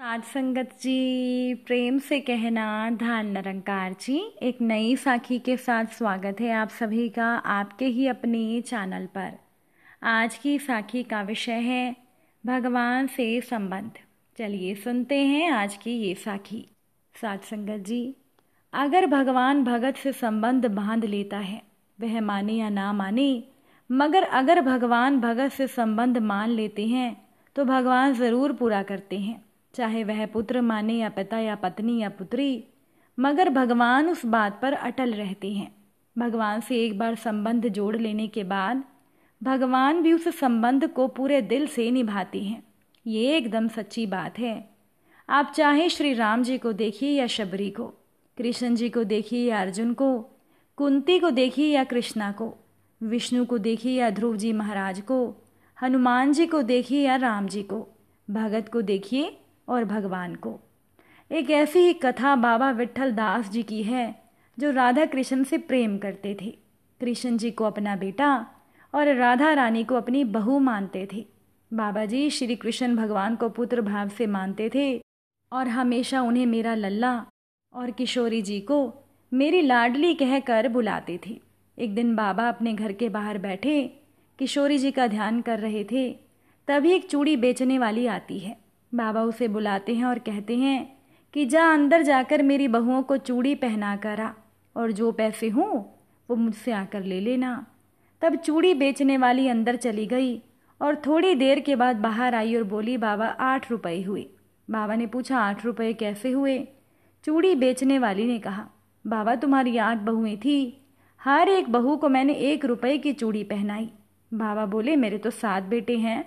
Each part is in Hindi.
साध संगत जी प्रेम से कहना धान नरंकार जी एक नई साखी के साथ स्वागत है आप सभी का आपके ही अपने चैनल पर आज की साखी का विषय है भगवान से संबंध चलिए सुनते हैं आज की ये साखी साध संगत जी अगर भगवान भगत से संबंध बांध लेता है वह माने या ना माने मगर अगर भगवान भगत से संबंध मान लेते हैं तो भगवान ज़रूर पूरा करते हैं चाहे वह पुत्र माने या पिता या पत्नी या पुत्री मगर भगवान उस बात पर अटल रहते हैं भगवान से एक बार संबंध जोड़ लेने के बाद भगवान भी उस संबंध को पूरे दिल से निभाते हैं ये एकदम सच्ची बात है आप चाहे श्री राम जी को देखिए या शबरी को कृष्ण जी को देखिए या अर्जुन को कुंती को देखिए या कृष्णा को विष्णु को देखिए या ध्रुव जी महाराज को हनुमान जी को देखिए या राम जी को भगत को देखिए और भगवान को एक ऐसी ही कथा बाबा विट्ठल दास जी की है जो राधा कृष्ण से प्रेम करते थे कृष्ण जी को अपना बेटा और राधा रानी को अपनी बहू मानते थे बाबा जी श्री कृष्ण भगवान को पुत्र भाव से मानते थे और हमेशा उन्हें मेरा लल्ला और किशोरी जी को मेरी लाडली कहकर बुलाते थे एक दिन बाबा अपने घर के बाहर बैठे किशोरी जी का ध्यान कर रहे थे तभी एक चूड़ी बेचने वाली आती है बाबा उसे बुलाते हैं और कहते हैं कि जा अंदर जाकर मेरी बहुओं को चूड़ी पहना कर आ और जो पैसे हों वो मुझसे आकर ले लेना तब चूड़ी बेचने वाली अंदर चली गई और थोड़ी देर के बाद बाहर आई और बोली बाबा आठ रुपए हुए बाबा ने पूछा आठ रुपये कैसे हुए चूड़ी बेचने वाली ने कहा बाबा तुम्हारी आठ बहुएं थी हर एक बहू को मैंने एक रुपये की चूड़ी पहनाई बाबा बोले मेरे तो सात बेटे हैं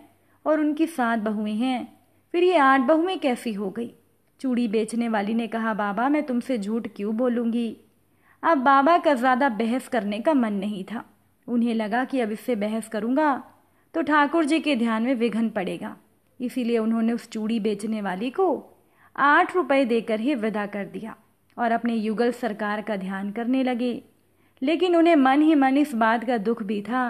और उनकी सात बहुएं हैं फिर ये आठ बहुएं कैसी हो गई चूड़ी बेचने वाली ने कहा बाबा मैं तुमसे झूठ क्यों बोलूँगी अब बाबा का ज़्यादा बहस करने का मन नहीं था उन्हें लगा कि अब इससे बहस करूँगा तो ठाकुर जी के ध्यान में विघन पड़ेगा इसीलिए उन्होंने उस चूड़ी बेचने वाली को आठ रुपए देकर ही विदा कर दिया और अपने युगल सरकार का ध्यान करने लगे लेकिन उन्हें मन ही मन इस बात का दुख भी था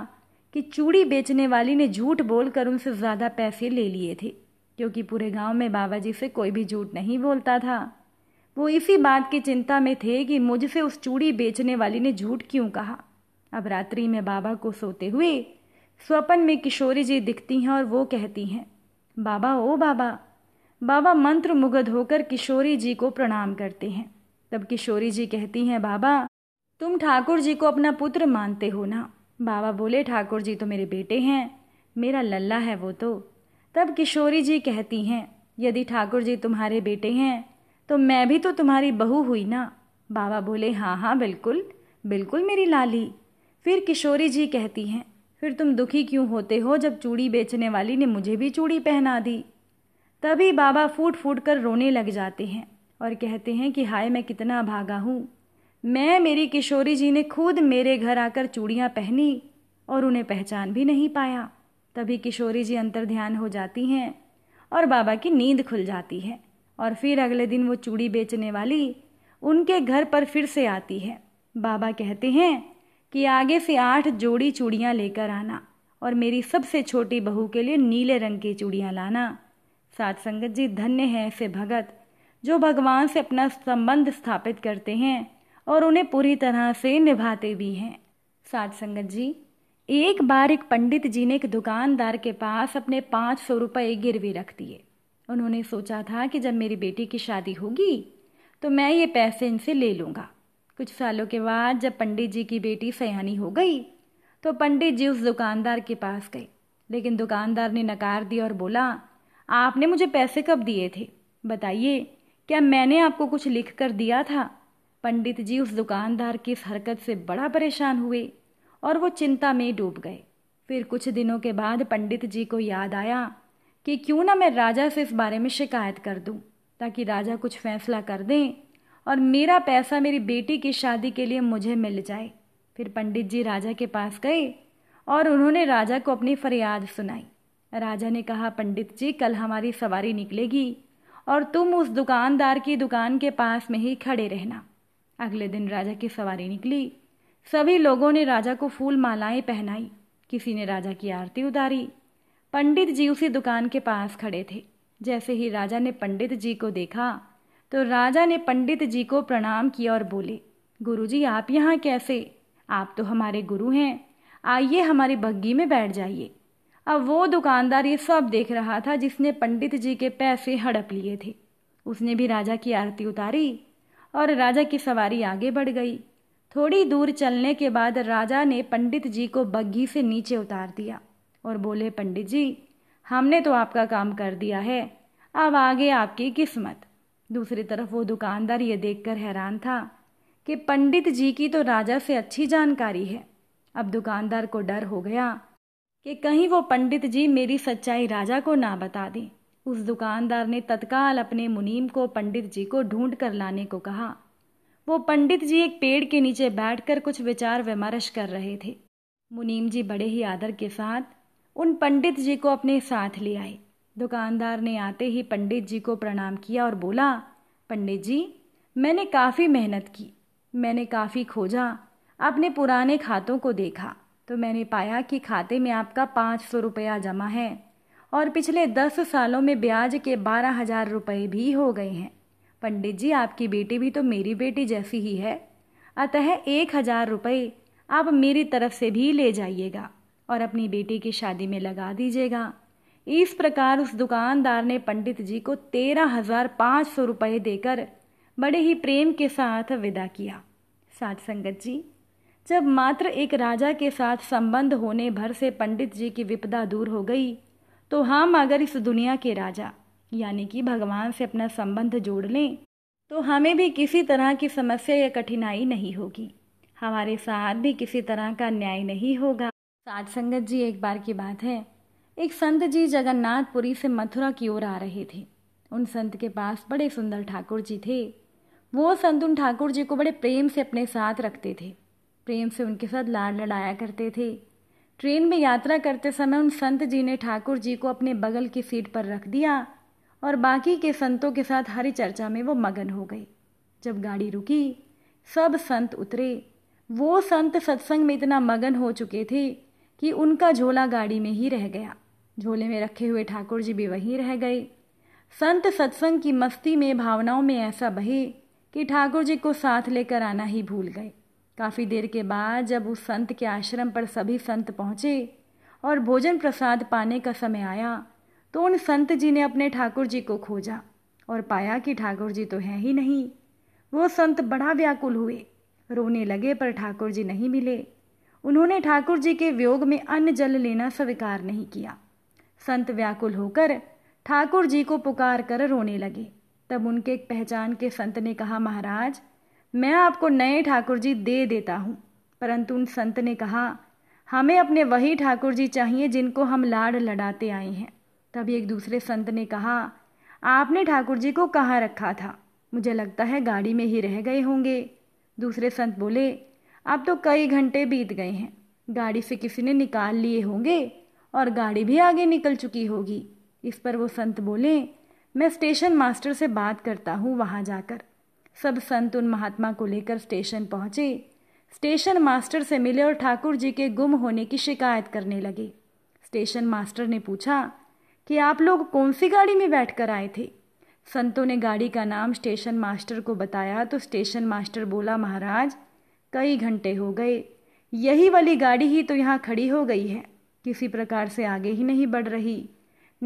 कि चूड़ी बेचने वाली ने झूठ बोलकर उनसे ज़्यादा पैसे ले लिए थे क्योंकि पूरे गांव में बाबा जी से कोई भी झूठ नहीं बोलता था वो इसी बात की चिंता में थे कि मुझसे उस चूड़ी बेचने वाली ने झूठ क्यों कहा अब रात्रि में बाबा को सोते हुए स्वपन में किशोरी जी दिखती हैं और वो कहती हैं बाबा ओ बाबा बाबा मंत्र मुग्ध होकर किशोरी जी को प्रणाम करते हैं तब किशोरी जी कहती हैं बाबा तुम ठाकुर जी को अपना पुत्र मानते हो ना बाबा बोले ठाकुर जी तो मेरे बेटे हैं मेरा लल्ला है वो तो तब किशोरी जी कहती हैं यदि ठाकुर जी तुम्हारे बेटे हैं तो मैं भी तो तुम्हारी बहू हुई ना बाबा बोले हाँ हाँ बिल्कुल बिल्कुल मेरी लाली फिर किशोरी जी कहती हैं फिर तुम दुखी क्यों होते हो जब चूड़ी बेचने वाली ने मुझे भी चूड़ी पहना दी तभी बाबा फूट फूट कर रोने लग जाते हैं और कहते हैं कि हाय मैं कितना भागा हूँ मैं मेरी किशोरी जी ने खुद मेरे घर आकर चूड़ियाँ पहनी और उन्हें पहचान भी नहीं पाया तभी किशोरी जी अंतर ध्यान हो जाती हैं और बाबा की नींद खुल जाती है और फिर अगले दिन वो चूड़ी बेचने वाली उनके घर पर फिर से आती है बाबा कहते हैं कि आगे से आठ जोड़ी चूड़ियाँ लेकर आना और मेरी सबसे छोटी बहू के लिए नीले रंग की चूड़ियाँ लाना सात संगत जी धन्य है ऐसे भगत जो भगवान से अपना संबंध स्थापित करते हैं और उन्हें पूरी तरह से निभाते भी हैं सात संगत जी एक बार एक पंडित जी ने एक दुकानदार के पास अपने पाँच सौ रुपये गिरवी रख दिए उन्होंने सोचा था कि जब मेरी बेटी की शादी होगी तो मैं ये पैसे इनसे ले लूँगा कुछ सालों के बाद जब पंडित जी की बेटी सयानी हो गई तो पंडित जी उस दुकानदार के पास गए लेकिन दुकानदार ने नकार दिया और बोला आपने मुझे पैसे कब दिए थे बताइए क्या मैंने आपको कुछ लिख कर दिया था पंडित जी उस दुकानदार की इस हरकत से बड़ा परेशान हुए और वो चिंता में डूब गए फिर कुछ दिनों के बाद पंडित जी को याद आया कि क्यों ना मैं राजा से इस बारे में शिकायत कर दूं ताकि राजा कुछ फैसला कर दें और मेरा पैसा मेरी बेटी की शादी के लिए मुझे मिल जाए फिर पंडित जी राजा के पास गए और उन्होंने राजा को अपनी फरियाद सुनाई राजा ने कहा पंडित जी कल हमारी सवारी निकलेगी और तुम उस दुकानदार की दुकान के पास में ही खड़े रहना अगले दिन राजा की सवारी निकली सभी लोगों ने राजा को फूल मालाएं पहनाई किसी ने राजा की आरती उतारी पंडित जी उसी दुकान के पास खड़े थे जैसे ही राजा ने पंडित जी को देखा तो राजा ने पंडित जी को प्रणाम किया और बोले गुरु जी आप यहाँ कैसे आप तो हमारे गुरु हैं आइए हमारी बग्घी में बैठ जाइए अब वो दुकानदार ये सब देख रहा था जिसने पंडित जी के पैसे हड़प लिए थे उसने भी राजा की आरती उतारी और राजा की सवारी आगे बढ़ गई थोड़ी दूर चलने के बाद राजा ने पंडित जी को बग्घी से नीचे उतार दिया और बोले पंडित जी हमने तो आपका काम कर दिया है अब आगे आपकी किस्मत दूसरी तरफ वो दुकानदार ये देखकर हैरान था कि पंडित जी की तो राजा से अच्छी जानकारी है अब दुकानदार को डर हो गया कि कहीं वो पंडित जी मेरी सच्चाई राजा को ना बता दें उस दुकानदार ने तत्काल अपने मुनीम को पंडित जी को ढूंढ कर लाने को कहा वो पंडित जी एक पेड़ के नीचे बैठकर कुछ विचार विमर्श कर रहे थे मुनीम जी बड़े ही आदर के साथ उन पंडित जी को अपने साथ ले आए दुकानदार ने आते ही पंडित जी को प्रणाम किया और बोला पंडित जी मैंने काफ़ी मेहनत की मैंने काफ़ी खोजा अपने पुराने खातों को देखा तो मैंने पाया कि खाते में आपका पाँच सौ रुपया जमा है और पिछले दस सालों में ब्याज के बारह हजार रुपये भी हो गए हैं पंडित जी आपकी बेटी भी तो मेरी बेटी जैसी ही है अतः एक हज़ार रुपये आप मेरी तरफ से भी ले जाइएगा और अपनी बेटी की शादी में लगा दीजिएगा इस प्रकार उस दुकानदार ने पंडित जी को तेरह हजार पाँच सौ रुपये देकर बड़े ही प्रेम के साथ विदा किया साथ संगत जी जब मात्र एक राजा के साथ संबंध होने भर से पंडित जी की विपदा दूर हो गई तो हम अगर इस दुनिया के राजा यानी कि भगवान से अपना संबंध जोड़ लें तो हमें भी किसी तरह की समस्या या कठिनाई नहीं होगी हमारे साथ भी किसी तरह का न्याय नहीं होगा सात संगत जी एक बार की बात है एक संत जी जगन्नाथपुरी से मथुरा की ओर आ रहे थे उन संत के पास बड़े सुंदर ठाकुर जी थे वो संत उन ठाकुर जी को बड़े प्रेम से अपने साथ रखते थे प्रेम से उनके साथ लाड लड़ाया करते थे ट्रेन में यात्रा करते समय उन संत जी ने ठाकुर जी को अपने बगल की सीट पर रख दिया और बाकी के संतों के साथ हरी चर्चा में वो मगन हो गई जब गाड़ी रुकी सब संत उतरे वो संत सत्संग में इतना मगन हो चुके थे कि उनका झोला गाड़ी में ही रह गया झोले में रखे हुए ठाकुर जी भी वहीं रह गए संत सत्संग की मस्ती में भावनाओं में ऐसा बहे कि ठाकुर जी को साथ लेकर आना ही भूल गए काफ़ी देर के बाद जब उस संत के आश्रम पर सभी संत पहुँचे और भोजन प्रसाद पाने का समय आया तो उन संत जी ने अपने ठाकुर जी को खोजा और पाया कि ठाकुर जी तो है ही नहीं वो संत बड़ा व्याकुल हुए रोने लगे पर ठाकुर जी नहीं मिले उन्होंने ठाकुर जी के वियोग में अन्न जल लेना स्वीकार नहीं किया संत व्याकुल होकर ठाकुर जी को पुकार कर रोने लगे तब उनके एक पहचान के संत ने कहा महाराज मैं आपको नए ठाकुर जी दे देता हूँ परंतु उन संत ने कहा हमें अपने वही ठाकुर जी चाहिए जिनको हम लाड लड़ाते आए हैं तभी एक दूसरे संत ने कहा आपने ठाकुर जी को कहाँ रखा था मुझे लगता है गाड़ी में ही रह गए होंगे दूसरे संत बोले अब तो कई घंटे बीत गए हैं गाड़ी से किसी ने निकाल लिए होंगे और गाड़ी भी आगे निकल चुकी होगी इस पर वो संत बोले मैं स्टेशन मास्टर से बात करता हूँ वहाँ जाकर सब संत उन महात्मा को लेकर स्टेशन पहुँचे स्टेशन मास्टर से मिले और ठाकुर जी के गुम होने की शिकायत करने लगे स्टेशन मास्टर ने पूछा कि आप लोग कौन सी गाड़ी में बैठ कर आए थे संतों ने गाड़ी का नाम स्टेशन मास्टर को बताया तो स्टेशन मास्टर बोला महाराज कई घंटे हो गए यही वाली गाड़ी ही तो यहाँ खड़ी हो गई है किसी प्रकार से आगे ही नहीं बढ़ रही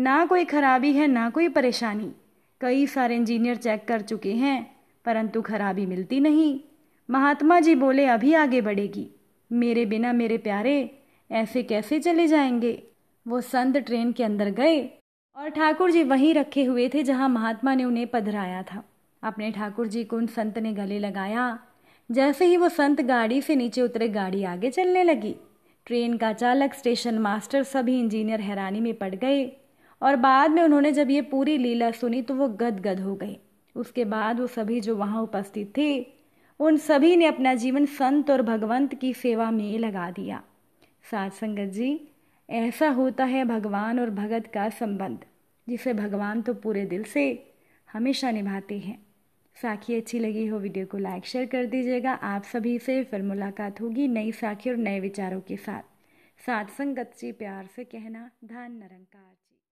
ना कोई खराबी है ना कोई परेशानी कई सारे इंजीनियर चेक कर चुके हैं परंतु खराबी मिलती नहीं महात्मा जी बोले अभी आगे बढ़ेगी मेरे बिना मेरे प्यारे ऐसे कैसे चले जाएंगे वो संत ट्रेन के अंदर गए और ठाकुर जी वहीं रखे हुए थे जहां महात्मा ने उन्हें पधराया था अपने ठाकुर जी को उन संत ने गले लगाया जैसे ही वो संत गाड़ी से नीचे उतरे गाड़ी आगे चलने लगी ट्रेन का चालक स्टेशन मास्टर सभी इंजीनियर हैरानी में पड़ गए और बाद में उन्होंने जब ये पूरी लीला सुनी तो वो गदगद हो गए उसके बाद वो सभी जो वहाँ उपस्थित थे उन सभी ने अपना जीवन संत और भगवंत की सेवा में लगा दिया सात संगत जी ऐसा होता है भगवान और भगत का संबंध जिसे भगवान तो पूरे दिल से हमेशा निभाते हैं साखी अच्छी लगी हो वीडियो को लाइक शेयर कर दीजिएगा आप सभी से फिर मुलाकात होगी नई साखी और नए विचारों के साथ साथ संगत जी प्यार से कहना धन निरंकार जी